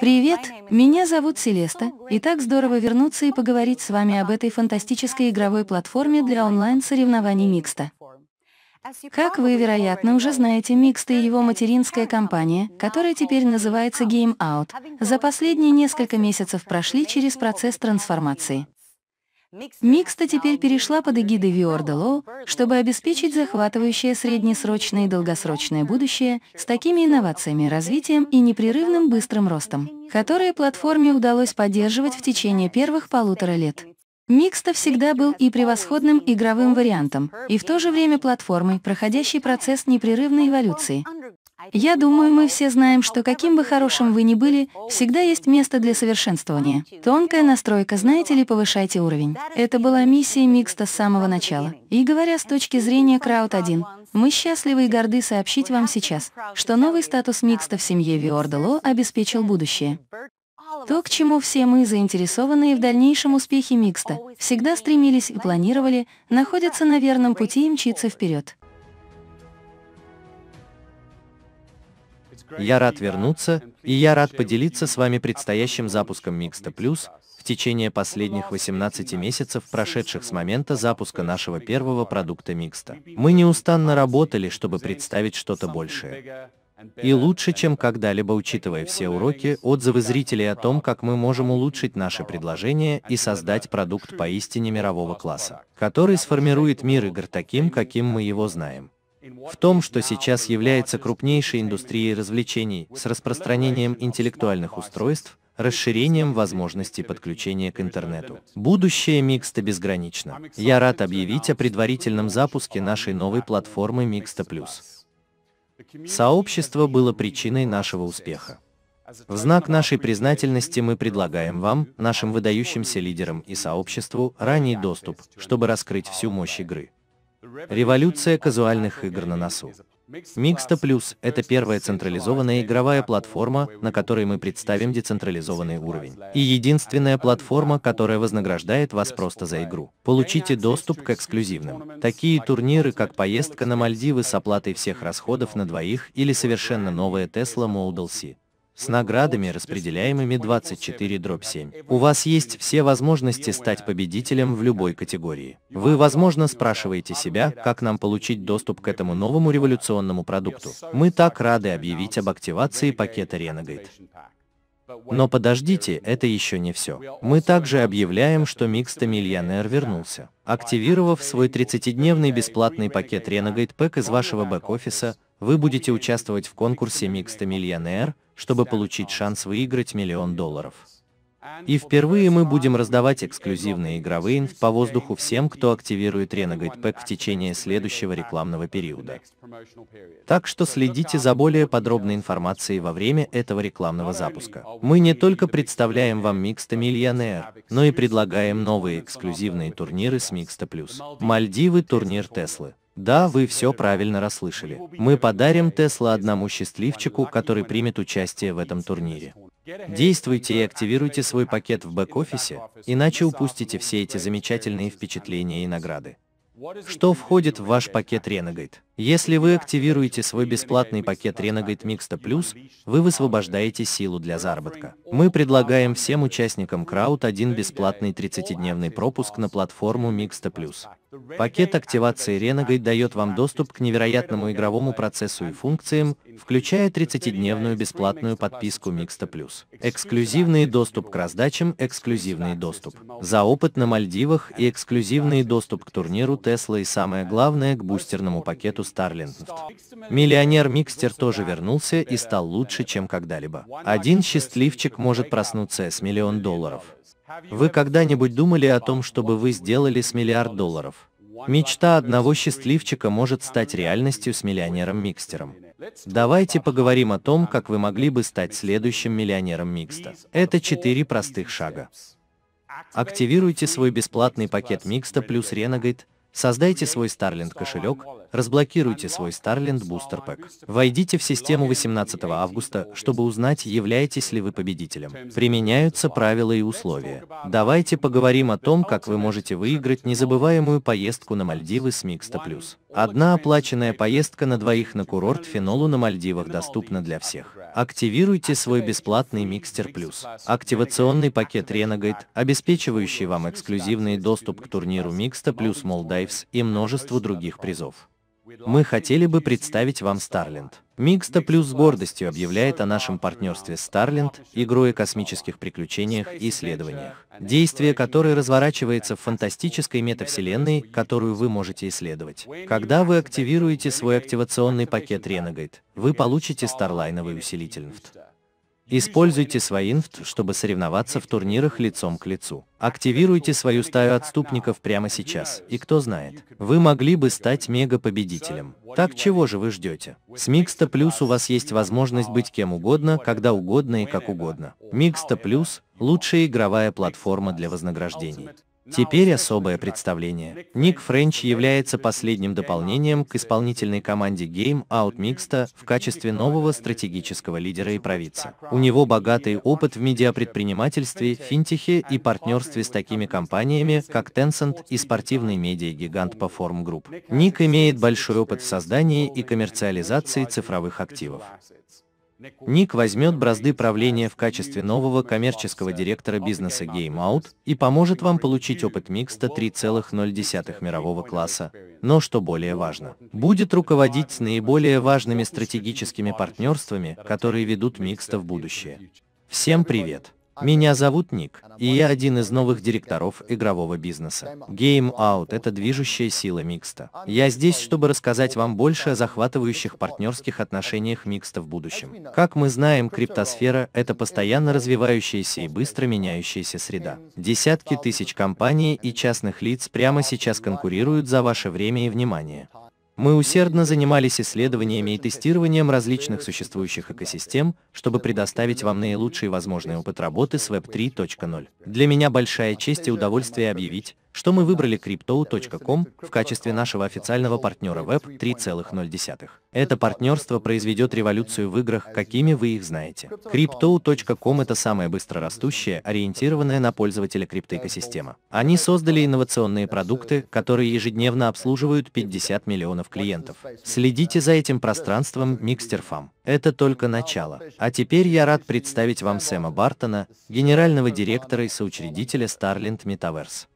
Привет, меня зовут Селеста, и так здорово вернуться и поговорить с вами об этой фантастической игровой платформе для онлайн-соревнований Микста. Как вы, вероятно, уже знаете, Микста и его материнская компания, которая теперь называется Game Out, за последние несколько месяцев прошли через процесс трансформации. Микста теперь перешла под эгидой Виордало, чтобы обеспечить захватывающее среднесрочное и долгосрочное будущее с такими инновациями, развитием и непрерывным быстрым ростом, которые платформе удалось поддерживать в течение первых полутора лет. Микста всегда был и превосходным игровым вариантом, и в то же время платформой, проходящей процесс непрерывной эволюции, я думаю, мы все знаем, что каким бы хорошим вы ни были, всегда есть место для совершенствования. Тонкая настройка, знаете ли, повышайте уровень. Это была миссия Микста с самого начала. И говоря с точки зрения Крауд-1, мы счастливы и горды сообщить вам сейчас, что новый статус Микста в семье Виордело обеспечил будущее. То, к чему все мы заинтересованные в дальнейшем успехе Микста, всегда стремились и планировали, находятся на верном пути и мчится вперед. Я рад вернуться, и я рад поделиться с вами предстоящим запуском Микста Плюс в течение последних 18 месяцев, прошедших с момента запуска нашего первого продукта Микста. Мы неустанно работали, чтобы представить что-то большее. И лучше, чем когда-либо, учитывая все уроки, отзывы зрителей о том, как мы можем улучшить наши предложения и создать продукт поистине мирового класса, который сформирует мир игр таким, каким мы его знаем в том, что сейчас является крупнейшей индустрией развлечений с распространением интеллектуальных устройств, расширением возможностей подключения к интернету. Будущее Микста безгранично. Я рад объявить о предварительном запуске нашей новой платформы Микста Плюс. Сообщество было причиной нашего успеха. В знак нашей признательности мы предлагаем вам, нашим выдающимся лидерам и сообществу, ранний доступ, чтобы раскрыть всю мощь игры. Революция казуальных игр на носу. Mixta Plus – это первая централизованная игровая платформа, на которой мы представим децентрализованный уровень. И единственная платформа, которая вознаграждает вас просто за игру. Получите доступ к эксклюзивным. Такие турниры, как поездка на Мальдивы с оплатой всех расходов на двоих или совершенно новая Tesla Model C с наградами, распределяемыми 24 дробь 7. У вас есть все возможности стать победителем в любой категории. Вы, возможно, спрашиваете себя, как нам получить доступ к этому новому революционному продукту. Мы так рады объявить об активации пакета Renegade. Но подождите, это еще не все. Мы также объявляем, что Микста Миллионер вернулся. Активировав свой 30-дневный бесплатный пакет Renegade Pack из вашего бэк-офиса, вы будете участвовать в конкурсе Микста Миллионер, чтобы получить шанс выиграть миллион долларов. И впервые мы будем раздавать эксклюзивные игровые инф по воздуху всем, кто активирует Renegade Pack в течение следующего рекламного периода. Так что следите за более подробной информацией во время этого рекламного запуска. Мы не только представляем вам Mixta Millionaire, но и предлагаем новые эксклюзивные турниры с Mixta Plus. Мальдивы турнир Теслы. Да, вы все правильно расслышали. Мы подарим Тесла одному счастливчику, который примет участие в этом турнире. Действуйте и активируйте свой пакет в бэк-офисе, иначе упустите все эти замечательные впечатления и награды. Что входит в ваш пакет Renegade? Если вы активируете свой бесплатный пакет Renegade Mixta Plus, вы высвобождаете силу для заработка. Мы предлагаем всем участникам крауд один бесплатный 30-дневный пропуск на платформу Mixta Plus. Пакет активации Renegade дает вам доступ к невероятному игровому процессу и функциям, включая 30-дневную бесплатную подписку Mixta Plus. Эксклюзивный доступ к раздачам, эксклюзивный доступ за опыт на Мальдивах и эксклюзивный доступ к турниру Tesla и самое главное к бустерному пакету Старлинд. Миллионер Микстер тоже вернулся и стал лучше, чем когда-либо. Один счастливчик может проснуться с миллион долларов. Вы когда-нибудь думали о том, чтобы вы сделали с миллиард долларов? Мечта одного счастливчика может стать реальностью с миллионером Микстером. Давайте поговорим о том, как вы могли бы стать следующим миллионером Микста. Это четыре простых шага. Активируйте свой бесплатный пакет Микста плюс Renegade, Создайте свой Starlink кошелек, разблокируйте свой Starlink Booster Pack. Войдите в систему 18 августа, чтобы узнать, являетесь ли вы победителем. Применяются правила и условия. Давайте поговорим о том, как вы можете выиграть незабываемую поездку на Мальдивы с Микста Плюс. Одна оплаченная поездка на двоих на курорт Фенолу на Мальдивах доступна для всех. Активируйте свой бесплатный Микстер Плюс. Активационный пакет Renegade, обеспечивающий вам эксклюзивный доступ к турниру Микста Плюс Молдайвс и множеству других призов. Мы хотели бы представить вам Starlink. Микста Плюс с гордостью объявляет о нашем партнерстве с Starlink, игрой о космических приключениях и исследованиях, действие которой разворачивается в фантастической метавселенной, которую вы можете исследовать. Когда вы активируете свой активационный пакет Renegade, вы получите Starline старлайновый усилитель НФТ. Используйте свои инфт, чтобы соревноваться в турнирах лицом к лицу. Активируйте свою стаю отступников прямо сейчас, и кто знает, вы могли бы стать мега-победителем. Так чего же вы ждете? С Микста Плюс у вас есть возможность быть кем угодно, когда угодно и как угодно. Микста Плюс – лучшая игровая платформа для вознаграждений. Теперь особое представление. Ник Френч является последним дополнением к исполнительной команде Game Out Mixta в качестве нового стратегического лидера и провидца. У него богатый опыт в медиапредпринимательстве, финтехе и партнерстве с такими компаниями, как Tencent и спортивный медиа-гигант Perform Group. Ник имеет большой опыт в создании и коммерциализации цифровых активов. Ник возьмет бразды правления в качестве нового коммерческого директора бизнеса GameOut и поможет вам получить опыт микста 3,0 мирового класса, но что более важно, будет руководить наиболее важными стратегическими партнерствами, которые ведут микста в будущее. Всем привет! Меня зовут Ник, и я один из новых директоров игрового бизнеса. Game Out – это движущая сила Микста. Я здесь, чтобы рассказать вам больше о захватывающих партнерских отношениях Микста в будущем. Как мы знаем, криптосфера – это постоянно развивающаяся и быстро меняющаяся среда. Десятки тысяч компаний и частных лиц прямо сейчас конкурируют за ваше время и внимание. Мы усердно занимались исследованиями и тестированием различных существующих экосистем, чтобы предоставить вам наилучший возможный опыт работы с Web 3.0. Для меня большая честь и удовольствие объявить, что мы выбрали crypto.com в качестве нашего официального партнера Web 3.0. Это партнерство произведет революцию в играх, какими вы их знаете. Crypto.com это самая быстро растущая, ориентированная на пользователя криптоэкосистема. Они создали инновационные продукты, которые ежедневно обслуживают 50 миллионов клиентов. Следите за этим пространством MixterFam. Это только начало. А теперь я рад представить вам Сэма Бартона, генерального директора и соучредителя Starlink Metaverse.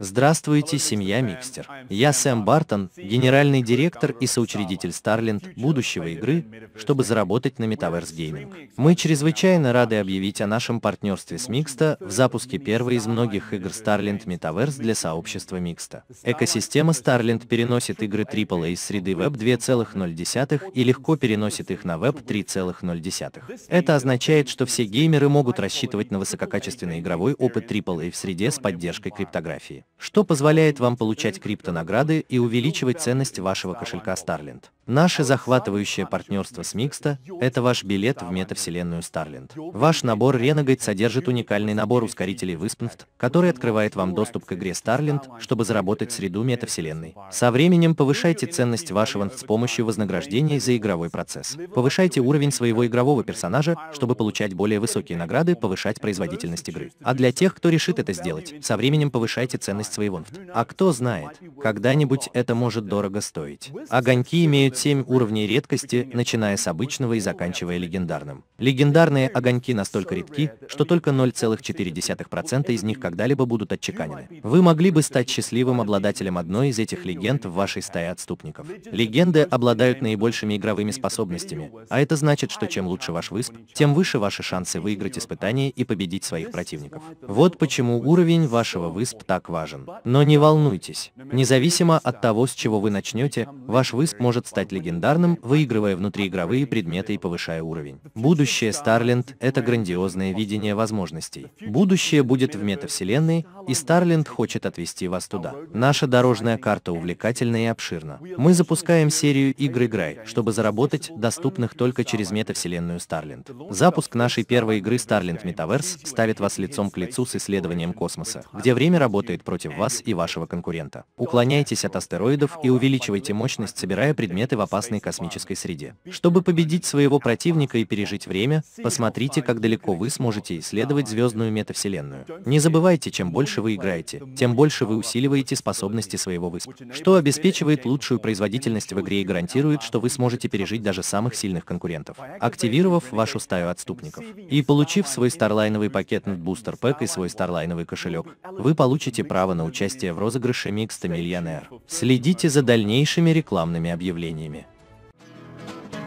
Здравствуйте, семья Микстер. Я Сэм Бартон, генеральный директор и соучредитель Starland будущего игры, чтобы заработать на Metaverse Gaming. Мы чрезвычайно рады объявить о нашем партнерстве с Микста в запуске первой из многих игр Starland Metaverse для сообщества Микста. Экосистема Starland переносит игры AAA из среды Web 2.0 и легко переносит их на Web 3.0. Это означает, что все геймеры могут рассчитывать на высококачественный игровой опыт AAA в среде с поддержкой криптографии что позволяет вам получать криптонаграды и увеличивать ценность вашего кошелька Starlink. Наше захватывающее партнерство с Микста – это ваш билет в метавселенную Starlink. Ваш набор Renegade содержит уникальный набор ускорителей Wispnft, который открывает вам доступ к игре Starlink, чтобы заработать среду метавселенной. Со временем повышайте ценность вашего с помощью вознаграждений за игровой процесс. Повышайте уровень своего игрового персонажа, чтобы получать более высокие награды, повышать производительность игры. А для тех, кто решит это сделать, со временем повышайте ценность своего нфт. А кто знает, когда-нибудь это может дорого стоить. Огоньки имеют 7 уровней редкости, начиная с обычного и заканчивая легендарным. Легендарные огоньки настолько редки, что только 0,4% из них когда-либо будут отчеканены. Вы могли бы стать счастливым обладателем одной из этих легенд в вашей стае отступников. Легенды обладают наибольшими игровыми способностями, а это значит, что чем лучше ваш высп, тем выше ваши шансы выиграть испытание и победить своих противников. Вот почему уровень вашего высп так важен. Но не волнуйтесь. Независимо от того, с чего вы начнете, ваш высп может стать стать легендарным, выигрывая внутриигровые предметы и повышая уровень. Будущее Starland — это грандиозное видение возможностей. Будущее будет в метавселенной, и Starland хочет отвести вас туда. Наша дорожная карта увлекательна и обширна. Мы запускаем серию игр «Играй», чтобы заработать, доступных только через метавселенную Starland. Запуск нашей первой игры Starland Metaverse ставит вас лицом к лицу с исследованием космоса, где время работает против вас и вашего конкурента. Уклоняйтесь от астероидов и увеличивайте мощность, собирая предметы в опасной космической среде. Чтобы победить своего противника и пережить время, посмотрите, как далеко вы сможете исследовать звездную метавселенную. Не забывайте, чем больше вы играете, тем больше вы усиливаете способности своего высп, что обеспечивает лучшую производительность в игре и гарантирует, что вы сможете пережить даже самых сильных конкурентов, активировав вашу стаю отступников. И получив свой старлайновый пакет Бустер Пэк и свой старлайновый кошелек, вы получите право на участие в розыгрыше Микста Миллионер. Следите за дальнейшими рекламными объявлениями изменениями.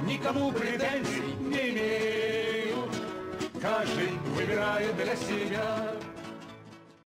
Никому претензий не имею, каждый выбирает для себя.